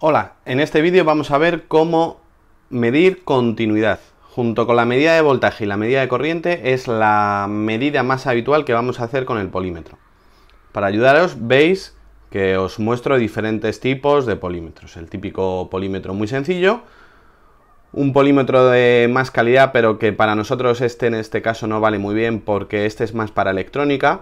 Hola, en este vídeo vamos a ver cómo medir continuidad. Junto con la medida de voltaje y la medida de corriente es la medida más habitual que vamos a hacer con el polímetro. Para ayudaros veis que os muestro diferentes tipos de polímetros. El típico polímetro muy sencillo, un polímetro de más calidad pero que para nosotros este en este caso no vale muy bien porque este es más para electrónica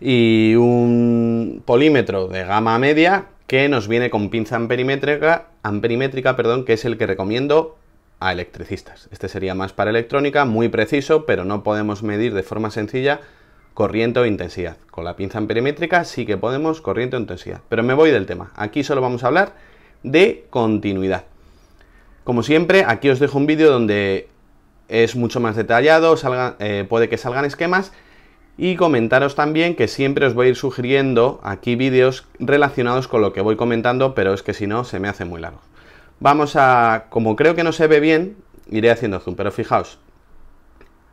y un polímetro de gama media que nos viene con pinza amperimétrica, amperimétrica perdón, que es el que recomiendo a electricistas. Este sería más para electrónica, muy preciso, pero no podemos medir de forma sencilla corriente o intensidad. Con la pinza amperimétrica sí que podemos corriente o intensidad. Pero me voy del tema. Aquí solo vamos a hablar de continuidad. Como siempre, aquí os dejo un vídeo donde es mucho más detallado, eh, puede que salgan esquemas y comentaros también que siempre os voy a ir sugiriendo aquí vídeos relacionados con lo que voy comentando, pero es que si no se me hace muy largo. Vamos a, como creo que no se ve bien, iré haciendo zoom, pero fijaos,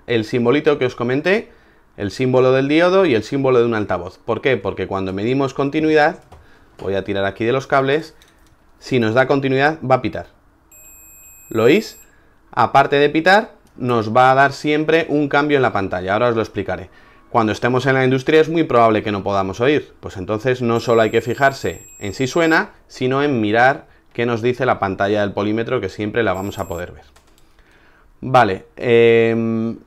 el simbolito que os comenté, el símbolo del diodo y el símbolo de un altavoz. ¿Por qué? Porque cuando medimos continuidad, voy a tirar aquí de los cables, si nos da continuidad va a pitar. ¿Lo oís? Aparte de pitar, nos va a dar siempre un cambio en la pantalla, ahora os lo explicaré cuando estemos en la industria es muy probable que no podamos oír. Pues entonces no solo hay que fijarse en si suena, sino en mirar qué nos dice la pantalla del polímetro que siempre la vamos a poder ver. Vale. Em,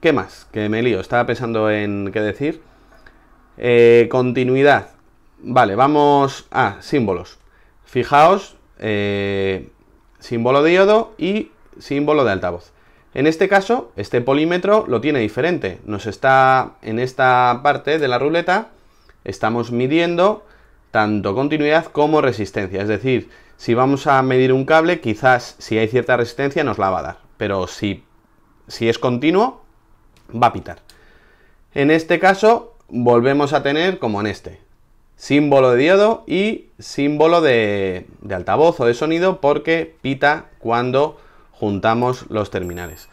¿Qué más? Que me lío. Estaba pensando en qué decir. Eh, continuidad. Vale, vamos a símbolos. Fijaos, eh, símbolo de yodo y símbolo de altavoz. En este caso, este polímetro lo tiene diferente. Nos está en esta parte de la ruleta, estamos midiendo tanto continuidad como resistencia. Es decir, si vamos a medir un cable, quizás si hay cierta resistencia nos la va a dar. Pero si, si es continuo, va a pitar. En este caso, volvemos a tener, como en este, símbolo de diodo y símbolo de, de altavoz o de sonido porque pita cuando juntamos los terminales.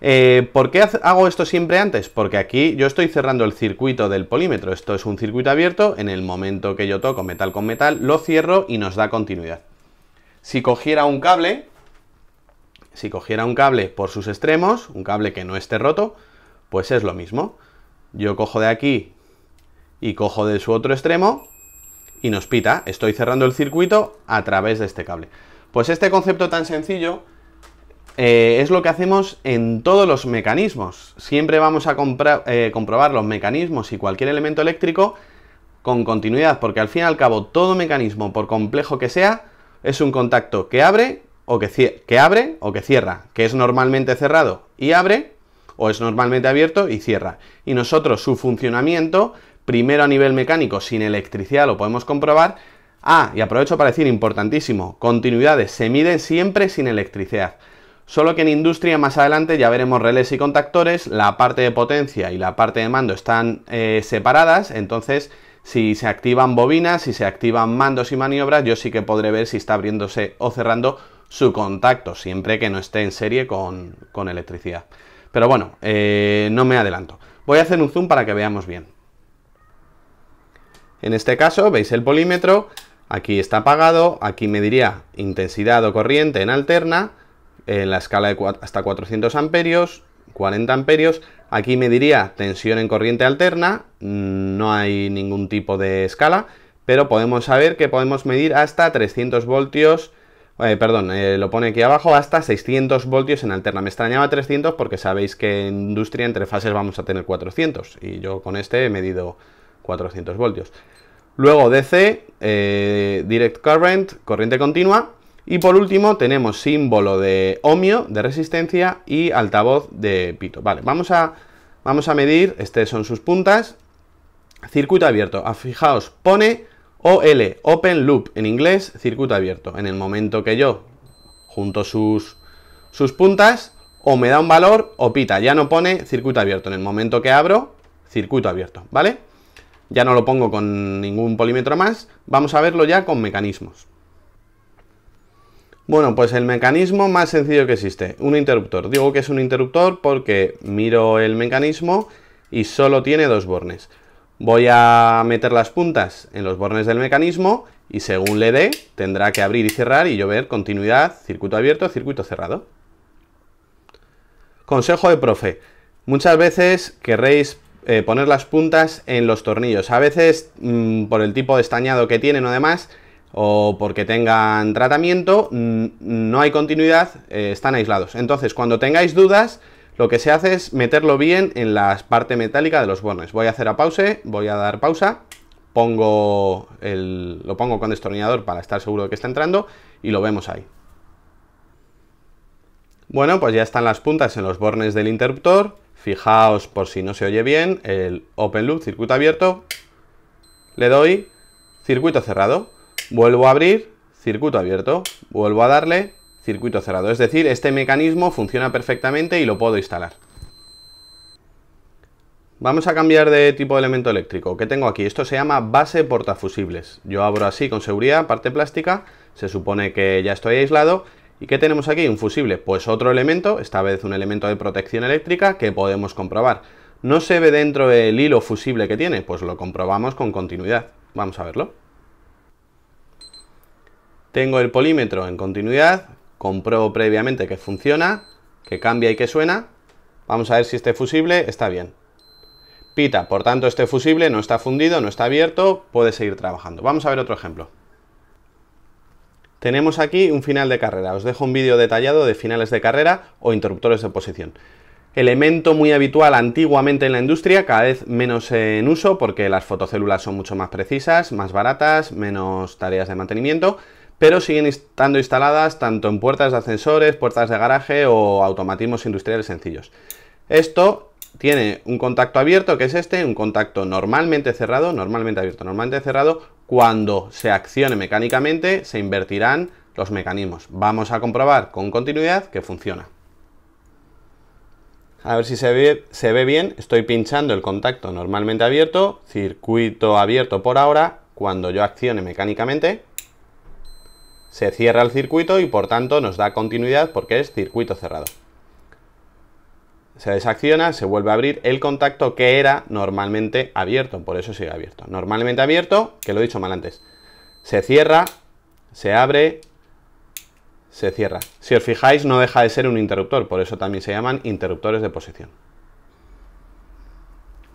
Eh, ¿Por qué hago esto siempre antes? Porque aquí yo estoy cerrando el circuito del polímetro. Esto es un circuito abierto. En el momento que yo toco metal con metal, lo cierro y nos da continuidad. Si cogiera un cable, si cogiera un cable por sus extremos, un cable que no esté roto, pues es lo mismo. Yo cojo de aquí y cojo de su otro extremo y nos pita. Estoy cerrando el circuito a través de este cable. Pues este concepto tan sencillo eh, es lo que hacemos en todos los mecanismos. Siempre vamos a eh, comprobar los mecanismos y cualquier elemento eléctrico con continuidad, porque al fin y al cabo todo mecanismo, por complejo que sea, es un contacto que abre o que, que abre o que cierra, que es normalmente cerrado y abre, o es normalmente abierto y cierra. Y nosotros su funcionamiento, primero a nivel mecánico, sin electricidad, lo podemos comprobar, Ah, y aprovecho para decir importantísimo, continuidades se miden siempre sin electricidad. Solo que en industria más adelante ya veremos relés y contactores, la parte de potencia y la parte de mando están eh, separadas, entonces si se activan bobinas, si se activan mandos y maniobras, yo sí que podré ver si está abriéndose o cerrando su contacto, siempre que no esté en serie con, electricidad. Pero bueno, eh, no me adelanto. Voy a hacer un zoom para que veamos bien. En este caso veis el polímetro, aquí está apagado, aquí me diría intensidad o corriente en alterna, en la escala de hasta 400 amperios, 40 amperios. Aquí me diría tensión en corriente alterna, mm, no hay ningún tipo de escala, pero podemos saber que podemos medir hasta 300 voltios, eh, perdón, eh, lo pone aquí abajo, hasta 600 voltios en alterna. Me extrañaba 300 porque sabéis que en industria entre fases vamos a tener 400 y yo con este he medido 400 voltios. Luego DC, eh, Direct Current, corriente continua, y por último tenemos símbolo de ohmio, de resistencia y altavoz de pito. Vale, vamos a, vamos a medir, estas son sus puntas. Circuito abierto, ah, fijaos, pone OL, Open Loop, en inglés, circuito abierto. En el momento que yo junto sus, sus puntas, o me da un valor o pita, ya no pone circuito abierto. En el momento que abro, circuito abierto, ¿vale? Ya no lo pongo con ningún polímetro más, vamos a verlo ya con mecanismos. Bueno, pues el mecanismo más sencillo que existe, un interruptor. Digo que es un interruptor porque miro el mecanismo y solo tiene dos bornes. Voy a meter las puntas en los bornes del mecanismo y según le dé tendrá que abrir y cerrar y yo ver continuidad, circuito abierto, circuito cerrado. Consejo de profe. Muchas veces querréis eh, poner las puntas en los tornillos. A veces mm, por el tipo de estañado que tienen o demás o porque tengan tratamiento, mm, no hay continuidad, eh, están aislados. Entonces, cuando tengáis dudas, lo que se hace es meterlo bien en la parte metálica de los bornes. Voy a hacer a pause, voy a dar pausa, pongo lo pongo con destornillador para estar seguro de que está entrando y lo vemos ahí. Bueno, pues ya están las puntas en los bornes del interruptor. Fijaos por si no se oye bien, el open loop, circuito abierto, le doy circuito cerrado. Vuelvo a abrir, circuito abierto, vuelvo a darle, circuito cerrado. Es decir, este mecanismo funciona perfectamente y lo puedo instalar. Vamos a cambiar de tipo de elemento eléctrico. ¿Qué tengo aquí? Esto se llama base portafusibles. Yo abro así con seguridad, parte plástica, se supone que ya estoy aislado. ¿Y qué tenemos aquí? Un fusible. Pues otro elemento, esta vez un elemento de protección eléctrica que podemos comprobar. ¿No se ve dentro el hilo fusible que tiene? Pues lo comprobamos con continuidad. Vamos a verlo. Tengo el polímetro en continuidad, compruebo previamente que funciona, que cambia y que suena. Vamos a ver si este fusible está bien. Pita, por tanto este fusible no está fundido, no está abierto, puede seguir trabajando. Vamos a ver otro ejemplo. Tenemos aquí un final de carrera. Os dejo un vídeo detallado de finales de carrera o interruptores de posición. Elemento muy habitual antiguamente en la industria, cada vez menos en uso porque las fotocélulas son mucho más precisas, más baratas, menos tareas de mantenimiento pero siguen estando instaladas tanto en puertas de ascensores, puertas de garaje o automatismos industriales sencillos. Esto tiene un contacto abierto, que es este, un contacto normalmente cerrado, normalmente abierto, normalmente cerrado. Cuando se accione mecánicamente, se invertirán los mecanismos. Vamos a comprobar con continuidad que funciona. A ver si se ve, bien. Estoy pinchando el contacto normalmente abierto, circuito abierto por ahora. Cuando yo accione mecánicamente, se cierra el circuito y por tanto nos da continuidad porque es circuito cerrado. Se desacciona, se vuelve a abrir el contacto que era normalmente abierto, por eso sigue abierto. Normalmente abierto, que lo he dicho mal antes. Se cierra, se abre, se cierra. Si os fijáis no deja de ser un interruptor, por eso también se llaman interruptores de posición.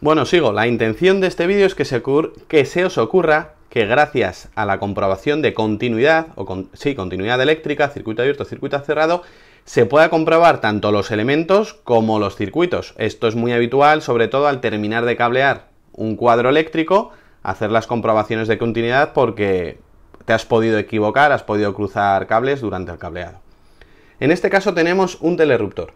Bueno, sigo. La intención de este vídeo es que se, que se os ocurra que gracias a la comprobación de continuidad, o sí, continuidad eléctrica, circuito abierto, circuito cerrado, se pueda comprobar tanto los elementos como los circuitos. Esto es muy habitual, sobre todo al terminar de cablear un cuadro eléctrico, hacer las comprobaciones de continuidad porque te has podido equivocar, has podido cruzar cables durante el cableado. En este caso tenemos un telerruptor.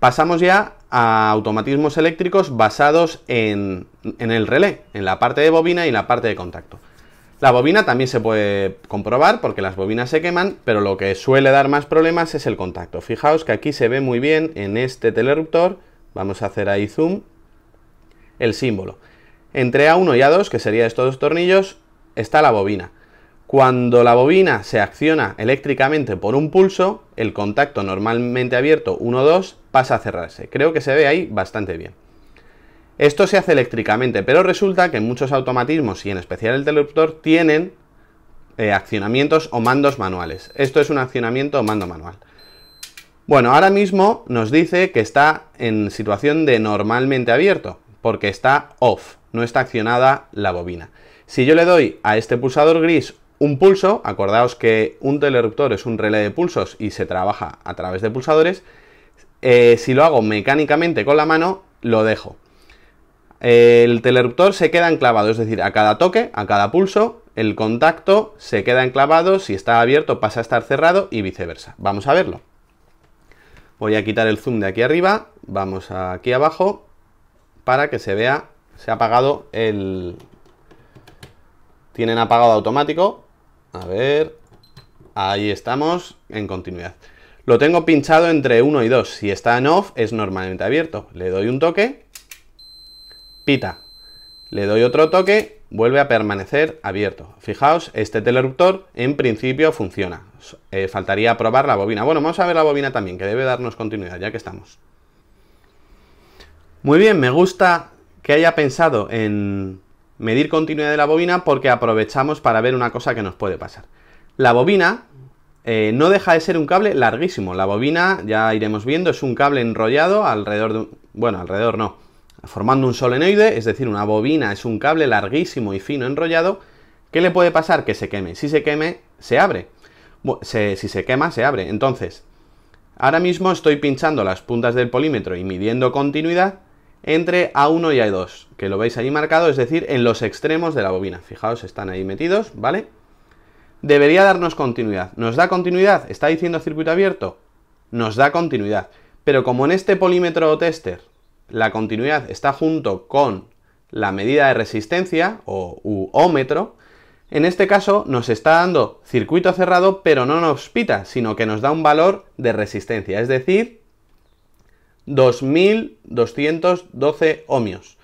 Pasamos ya a automatismos eléctricos basados en, en el relé, en la parte de bobina y en la parte de contacto. La bobina también se puede comprobar porque las bobinas se queman, pero lo que suele dar más problemas es el contacto. Fijaos que aquí se ve muy bien en este telerruptor, vamos a hacer ahí zoom, el símbolo. Entre A1 y A2, que serían estos dos tornillos, está la bobina. Cuando la bobina se acciona eléctricamente por un pulso, el contacto normalmente abierto 1-2 pasa a cerrarse. Creo que se ve ahí bastante bien. Esto se hace eléctricamente, pero resulta que muchos automatismos y en especial el interruptor tienen eh, accionamientos o mandos manuales. Esto es un accionamiento o mando manual. Bueno, ahora mismo nos dice que está en situación de normalmente abierto, porque está off, no está accionada la bobina. Si yo le doy a este pulsador gris un pulso, acordaos que un teleruptor es un relé de pulsos y se trabaja a través de pulsadores, eh, si lo hago mecánicamente con la mano, lo dejo el teleruptor se queda enclavado, es decir, a cada toque, a cada pulso, el contacto se queda enclavado, si está abierto pasa a estar cerrado y viceversa. Vamos a verlo. Voy a quitar el zoom de aquí arriba, vamos aquí abajo, para que se vea, se ha apagado el... Tienen apagado automático, a ver, ahí estamos, en continuidad. Lo tengo pinchado entre 1 y 2, si está en off es normalmente abierto. Le doy un toque pita. Le doy otro toque, vuelve a permanecer abierto. Fijaos, este teleruptor en principio funciona. Eh, faltaría probar la bobina. Bueno, vamos a ver la bobina también, que debe darnos continuidad, ya que estamos. Muy bien, me gusta que haya pensado en medir continuidad de la bobina porque aprovechamos para ver una cosa que nos puede pasar. La bobina eh, no deja de ser un cable larguísimo. La bobina, ya iremos viendo, es un cable enrollado alrededor de... Un... Bueno, alrededor no formando un solenoide, es decir, una bobina es un cable larguísimo y fino enrollado, ¿qué le puede pasar? Que se queme. Si se queme, se abre. si se quema, se abre. Entonces, ahora mismo estoy pinchando las puntas del polímetro y midiendo continuidad entre A1 y A2, que lo veis ahí marcado, es decir, en los extremos de la bobina. Fijaos, están ahí metidos, ¿vale? Debería darnos continuidad. ¿Nos da continuidad? ¿Está diciendo circuito abierto? Nos da continuidad. Pero como en este polímetro tester la continuidad está junto con la medida de resistencia o uómetro, ohmetro, en este caso nos está dando circuito cerrado, pero no nos pita, sino que nos da un valor de resistencia, es decir, 2212 ohmios.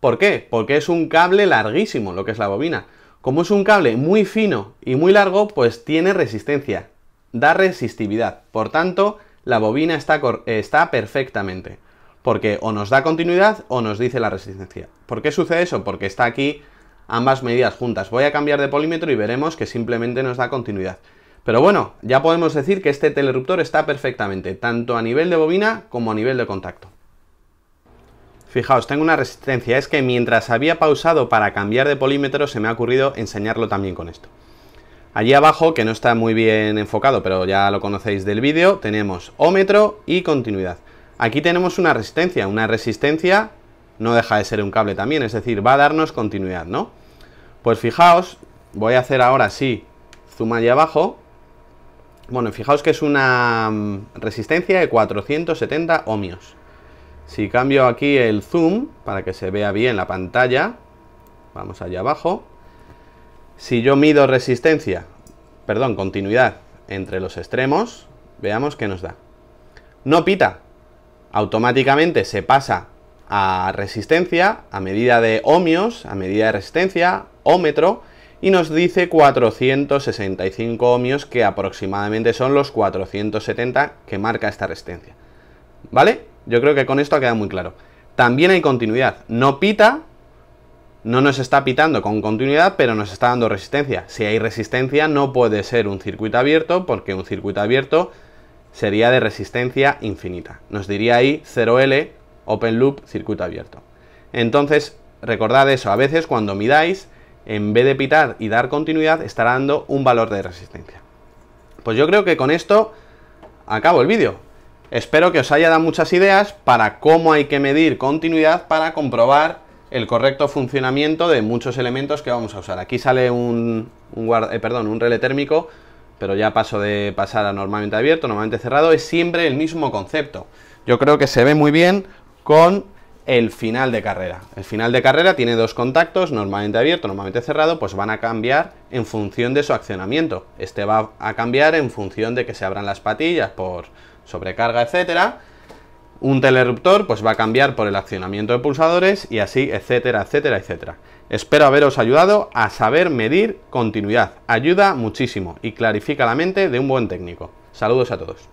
¿Por qué? Porque es un cable larguísimo, lo que es la bobina. Como es un cable muy fino y muy largo, pues tiene resistencia, da resistividad. Por tanto, la bobina está, está perfectamente porque o nos da continuidad o nos dice la resistencia. ¿Por qué sucede eso? Porque está aquí ambas medidas juntas. Voy a cambiar de polímetro y veremos que simplemente nos da continuidad. Pero bueno, ya podemos decir que este telerruptor está perfectamente, tanto a nivel de bobina como a nivel de contacto. Fijaos, tengo una resistencia, es que mientras había pausado para cambiar de polímetro se me ha ocurrido enseñarlo también con esto. Allí abajo, que no está muy bien enfocado, pero ya lo conocéis del vídeo, tenemos ómetro y continuidad. Aquí tenemos una resistencia, una resistencia no deja de ser un cable también, es decir, va a darnos continuidad, ¿no? Pues fijaos, voy a hacer ahora sí, zoom allá abajo. Bueno, fijaos que es una mm, resistencia de 470 ohmios. Si cambio aquí el zoom para que se vea bien la pantalla, vamos allá abajo. Si yo mido resistencia, perdón, continuidad entre los extremos, veamos qué nos da. No pita, automáticamente se pasa a resistencia, a medida de ohmios, a medida de resistencia, ohmetro, y nos dice 465 ohmios, que aproximadamente son los 470 que marca esta resistencia. ¿Vale? Yo creo que con esto ha quedado muy claro. También hay continuidad. No pita, no nos está pitando con continuidad, pero nos está dando resistencia. Si hay resistencia, no puede ser un circuito abierto, porque un circuito abierto sería de resistencia infinita. Nos diría ahí 0L, open loop, circuito abierto. Entonces, recordad eso, a veces cuando midáis, en vez de pitar y dar continuidad, estará dando un valor de resistencia. Pues yo creo que con esto acabo el vídeo. Espero que os haya dado muchas ideas para cómo hay que medir continuidad para comprobar el correcto funcionamiento de muchos elementos que vamos a usar. Aquí sale un, eh, perdón, un relé térmico pero ya paso de pasar a normalmente abierto, normalmente cerrado, es siempre el mismo concepto. Yo creo que se ve muy bien con el final de carrera. El final de carrera tiene dos contactos, normalmente abierto, normalmente cerrado, pues van a cambiar en función de su accionamiento. Este va a cambiar en función de que se abran las patillas por sobrecarga, etcétera. Un telerruptor pues va a cambiar por el accionamiento de pulsadores y así, etcétera, etcétera, etcétera. Espero haberos ayudado a saber medir continuidad. Ayuda muchísimo y clarifica la mente de un buen técnico. Saludos a todos.